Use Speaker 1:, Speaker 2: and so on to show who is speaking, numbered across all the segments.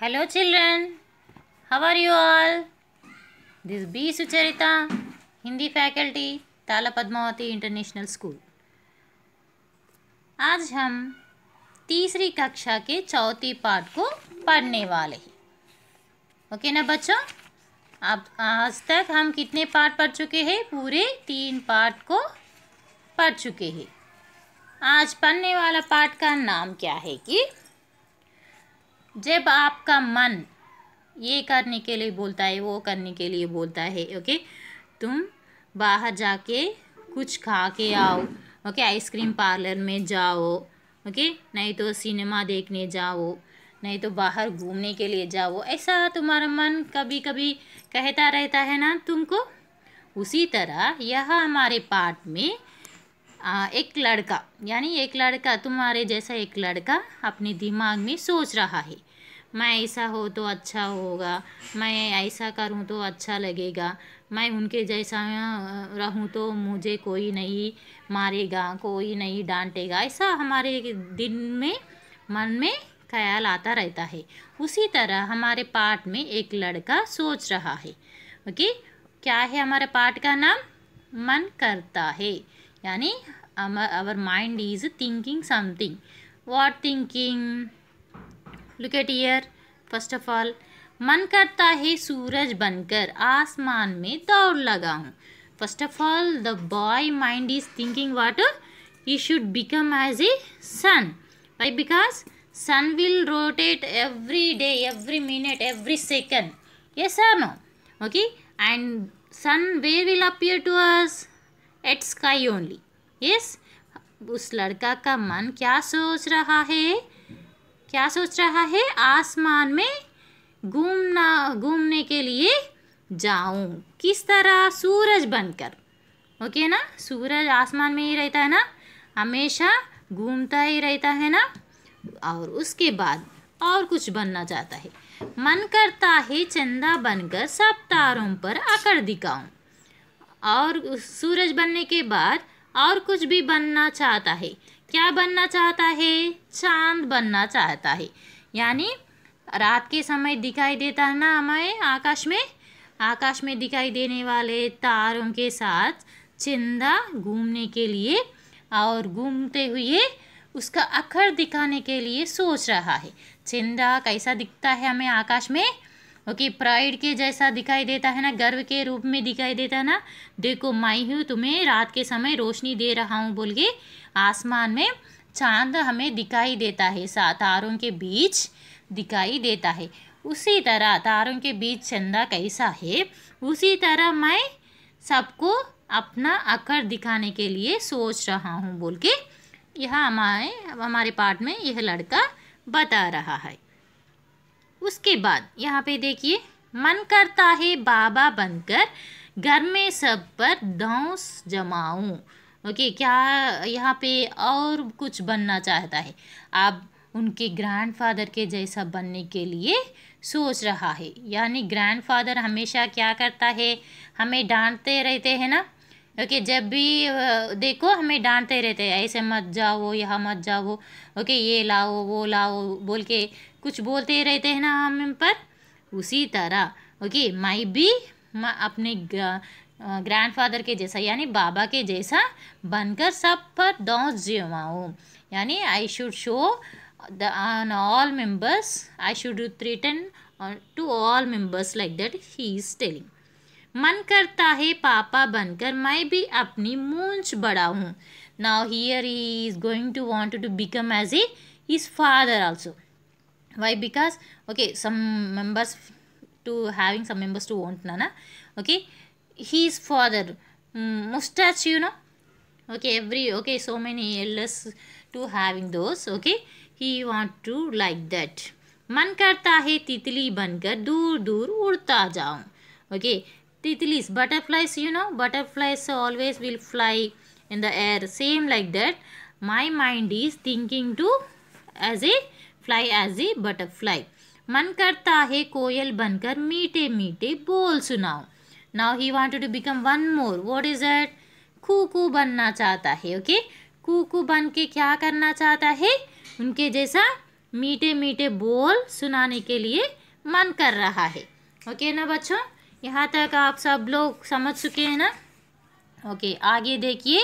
Speaker 1: hello children how are you all this b sucharita hindi faculty tala padmavati international school आज हम तीसरी कक्षा के चौथी पार्ट को पढ़ने वाले हैं ओके ना बच्चों अब आज तक हम कितने पार्ट पढ़ चुके हैं पूरे तीन पार्ट को पढ़ चुके हैं आज पढ़ने वाला पार्ट का नाम क्या है कि जब आपका मन ये करने के लिए बोलता है वो करने के लिए बोलता है ओके तुम बाहर जाके कुछ खा के आओ ओके आइसक्रीम पार्लर में जाओ ओके नहीं तो सिनेमा देखने जाओ नहीं तो बाहर घूमने के लिए जाओ ऐसा तुम्हारा मन कभी कभी कहता रहता है ना तुमको उसी तरह यह हमारे पार्ट में आ, एक लड़का यानी एक लड़का तुम्हारे जैसा एक लड़का अपने दिमाग में सोच रहा है मैं ऐसा हो तो अच्छा होगा मैं ऐसा करूँ तो अच्छा लगेगा मैं उनके जैसा रहूँ तो मुझे कोई नहीं मारेगा कोई नहीं डांटेगा ऐसा हमारे दिन में मन में ख्याल आता रहता है उसी तरह हमारे पार्ट में एक लड़का सोच रहा है ओके क्या है हमारे पार्ट का नाम मन करता है यानी our mind is thinking something what thinking look at here first of all मन करता है सूरज बनकर आसमान में दौड़ लगाऊं first of all the boy mind is thinking what he should become as a sun why because sun will rotate every day every minute every second ये sir no okay and sun where will appear to us at sky only yes उस लड़का का मन क्या सोच रहा है क्या सोच रहा है आसमान में घूमना घूमने के लिए जाऊं किस तरह सूरज बनकर ओके ना सूरज आसमान में ही रहता है ना हमेशा घूमता ही रहता है ना और उसके बाद और कुछ बनना चाहता है मन करता है चंदा बनकर सब तारों पर अकड़ दिखाऊं और सूरज बनने के बाद और कुछ भी बनना चाहता है क्या बनना चाहता है चांद बनना चाहता है यानी रात के समय दिखाई देता है ना हमें आकाश में आकाश में दिखाई देने वाले तारों के साथ चिंदा घूमने के लिए और घूमते हुए उसका अखर दिखाने के लिए सोच रहा है चिंदा कैसा दिखता है हमें आकाश में ओके प्राइड के जैसा दिखाई देता है ना गर्व के रूप में दिखाई देता है ना देखो मैं हूँ तुम्हें रात के समय रोशनी दे रहा हूँ बोल के आसमान में चांद हमें दिखाई देता है तारों के बीच दिखाई देता है उसी तरह तारों के बीच चंदा कैसा है उसी तरह मैं सबको अपना अकर दिखाने के लिए सोच रहा हूँ बोल के यह हमारे हमारे पार्ट में यह लड़का बता रहा है उसके बाद यहाँ पे देखिए मन करता है बाबा बनकर घर में सब पर दौस जमाऊँ ओके क्या यहाँ पे और कुछ बनना चाहता है आप उनके ग्रैंडफादर के जैसा बनने के लिए सोच रहा है यानी ग्रैंडफादर हमेशा क्या करता है हमें डांटते रहते हैं ना ओके जब भी देखो हमें डांटते रहते हैं ऐसे मत जाओ यहाँ मत जाओ ओके ये लाओ वो लाओ बोल के कुछ बोलते रहते हैं ना हम पर उसी तरह ओके माई भी मैं अपने ग्रैंडफादर के जैसा यानी बाबा के जैसा बनकर सब पर दौस जमाऊँ यानी I should show the on all members I should return to all all like that he is telling मन करता है पापा बनकर मैं भी अपनी मूंछ बड़ा हूँ now here he is going to want to become as a is father also why because okay some members to having some members to want ना okay he is father mustache you know okay every okay so many years to having those okay he want to like that मन करता है तितली बनकर दूर दूर उड़ता जाऊँ ओके तितलीज butterflies you know butterflies always will fly in the air same like that my mind is thinking to as a fly as a butterfly मन करता है कोयल बनकर मीठे मीठे बोल सुनाओ now he wanted to become one more what is that cuckoo बनना चाहता है ओके कूकू बन के क्या करना चाहता है उनके जैसा मीठे मीठे बोल सुनाने के लिए मन कर रहा है ओके ना बच्चों यहाँ तक आप सब लोग समझ चुके हैं ना ओके आगे देखिए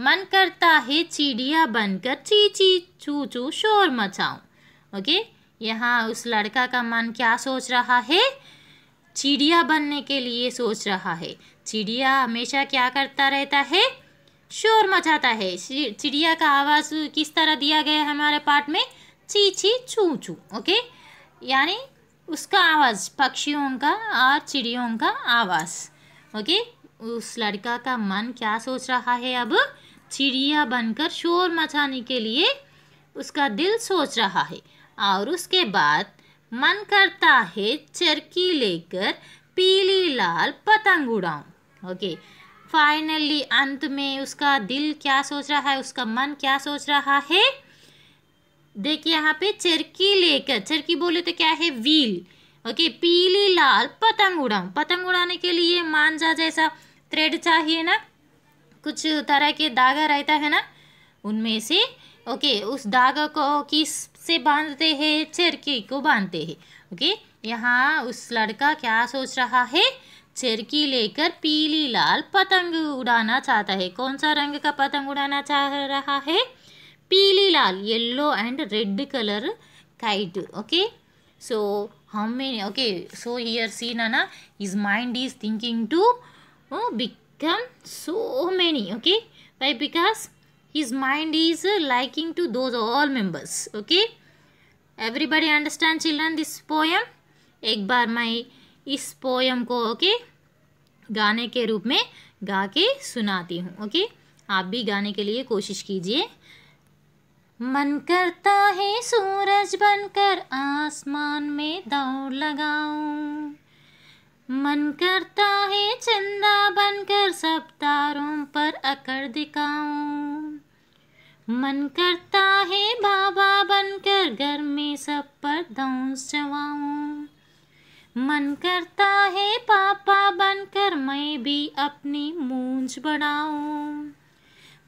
Speaker 1: मन करता है चिड़िया बनकर ची ची चू चू शोर मचाऊं ओके यहाँ उस लड़का का मन क्या सोच रहा है चिड़िया बनने के लिए सोच रहा है चिड़िया हमेशा क्या करता रहता है शोर मचाता है चिड़िया का आवाज़ किस तरह दिया गया है हमारे पार्ट में ची ची चू चू ओके यानी उसका आवाज़ पक्षियों का और चिड़ियों का आवाज़ ओके उस लड़का का मन क्या सोच रहा है अब चिड़िया बनकर शोर मचाने के लिए उसका दिल सोच रहा है और उसके बाद मन करता है चरखी लेकर पीली लाल पतंग उड़ाऊं ओके फाइनली अंत में उसका दिल क्या सोच रहा है उसका मन क्या सोच रहा है देखिए यहाँ पे चरकी लेकर चरकी बोले तो क्या है व्हील ओके पीली लाल पतंग उड़ाऊ पतंग उड़ाने के लिए मांझा जैसा थ्रेड चाहिए ना कुछ तरह के धागा रहता है ना उनमें से ओके उस धागा को किस से बांधते हैं चरकी को बांधते हैं ओके यहाँ उस लड़का क्या सोच रहा है चरकी लेकर पीली लाल पतंग उड़ाना चाहता है कौन सा रंग का पतंग उड़ाना चाह रहा है पीली लाल yellow and red colour kite okay so हम many okay so here seen अना his mind is thinking to become so many okay why because his mind is liking to those all members okay everybody understand children this poem एक बार मैं इस poem को okay गाने के रूप में गा के सुनाती हूँ ओके आप भी गाने के लिए कोशिश कीजिए मन करता है सूरज बनकर आसमान में दौड़ लगाऊं मन करता है चंदा बनकर सब तारों पर अकड़ दिखाऊं मन करता है बाबा बनकर घर में सब पर दौस जवाऊं मन करता है पापा बनकर मैं भी अपनी मूंछ बढ़ाऊं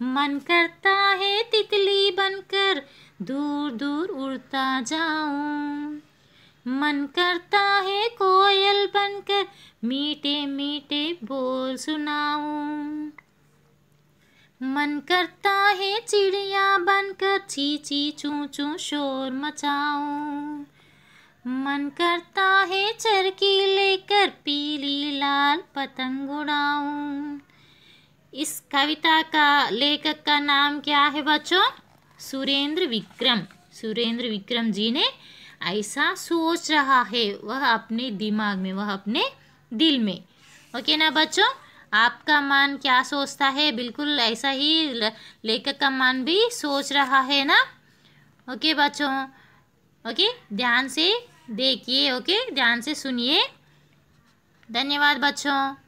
Speaker 1: मन करता है तितली बनकर दूर दूर उड़ता जाऊं मन करता है कोयल बनकर मीठे मीठे बोल सुनाऊं मन करता है चिड़िया बनकर ची ची चू चू शोर मचाऊं मन करता है चरखी लेकर पीली लाल पतंग उड़ाऊं इस कविता का लेखक का नाम क्या है बच्चों सुरेंद्र विक्रम सुरेंद्र विक्रम जी ने ऐसा सोच रहा है वह अपने दिमाग में वह अपने दिल में ओके ना बच्चों आपका मन क्या सोचता है बिल्कुल ऐसा ही लेखक का मन भी सोच रहा है ना ओके बच्चों ओके ध्यान से देखिए ओके ध्यान से सुनिए धन्यवाद बच्चों